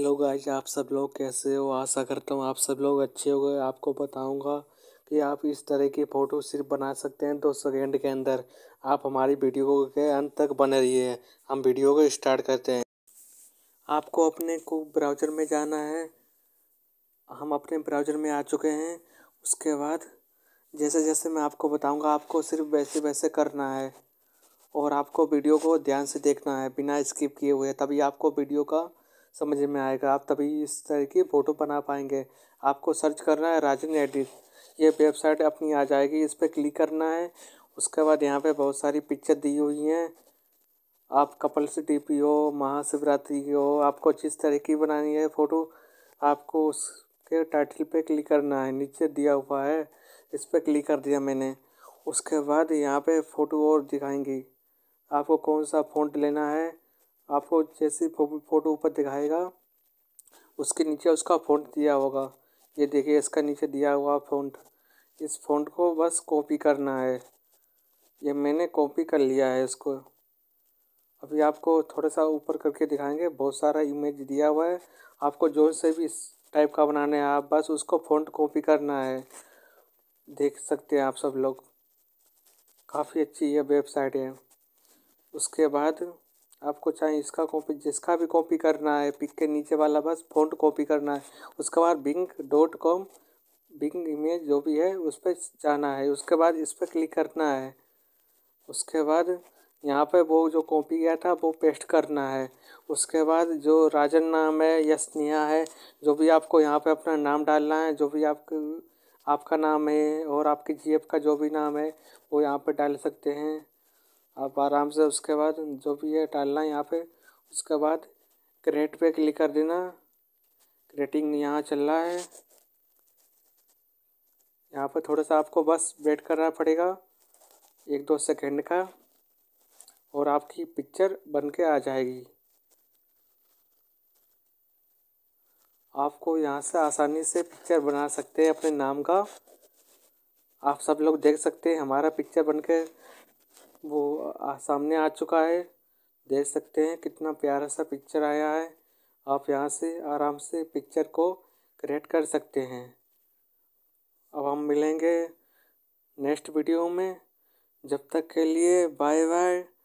hello guys आप सब लोग कैसे हो आशा करता हूँ आप सब लोग अच्छे हो गए आपको बताऊंगा कि आप इस तरह की फ़ोटो सिर्फ बना सकते हैं दो सेकेंड के अंदर आप हमारी वीडियो के अंत तक बने रहिए हम वीडियो को स्टार्ट करते हैं आपको अपने को ब्राउज़र में जाना है हम अपने ब्राउज़र में आ चुके हैं उसके बाद जैसे जैसे मैं आपको बताऊँगा आपको सिर्फ वैसे वैसे करना है और आपको वीडियो को ध्यान से देखना है बिना स्किप किए हुए तभी आपको वीडियो का समझ में आएगा आप तभी इस तरह की फ़ोटो बना पाएंगे आपको सर्च करना है राजन एडिट ये वेबसाइट अपनी आ जाएगी इस पर क्लिक करना है उसके बाद यहाँ पे बहुत सारी पिक्चर दी हुई हैं आप कपल से डी पी हो महाशिवरात्रि की हो आपको जिस तरह की बनानी है फ़ोटो आपको उसके टाइटल पे क्लिक करना है नीचे दिया हुआ है इस पर क्लिक कर दिया मैंने उसके बाद यहाँ पे फ़ोटो और दिखाएंगी आपको कौन सा फ़ॉन्ट लेना है आपको जैसे फ़ोटो ऊपर दिखाएगा उसके नीचे उसका फ़ॉन्ट दिया होगा ये देखिए इसका नीचे दिया हुआ फ़ॉन्ट इस फ़ॉन्ट को बस कॉपी करना है ये मैंने कॉपी कर लिया है इसको अभी आपको थोड़ा सा ऊपर करके दिखाएंगे बहुत सारा इमेज दिया हुआ है आपको जो से भी इस टाइप का बनाना है आप बस उसको फ़ॉन्ट कॉपी करना है देख सकते हैं आप सब लोग काफ़ी अच्छी यह वेबसाइट है उसके बाद आपको चाहे इसका कॉपी जिसका भी कॉपी करना है पिक के नीचे वाला बस फ़ॉन्ट कॉपी करना है उसके बाद Bing dot com Bing image जो भी है उस पर जाना है उसके बाद इस पर क्लिक करना है उसके बाद यहाँ पे वो जो कॉपी गया था वो पेस्ट करना है उसके बाद जो राजन नाम है या स्नेहा है जो भी आपको यहाँ पे अपना नाम डालना है जो भी आपके आपका नाम है और आपके जीएफ का जो भी नाम है वो यहाँ पर डाल सकते हैं आप आराम से उसके बाद जो भी है डालना यहाँ पे उसके बाद क्रेट पे क्लिक कर देना क्रेटिंग यहाँ चल रहा है यहाँ पर थोड़ा सा आपको बस वेट करना पड़ेगा एक दो सेकेंड का और आपकी पिक्चर बन के आ जाएगी आपको यहाँ से आसानी से पिक्चर बना सकते हैं अपने नाम का आप सब लोग देख सकते हैं हमारा पिक्चर बन के वो आ, सामने आ चुका है देख सकते हैं कितना प्यारा सा पिक्चर आया है आप यहाँ से आराम से पिक्चर को क्रिएट कर सकते हैं अब हम मिलेंगे नेक्स्ट वीडियो में जब तक के लिए बाय बाय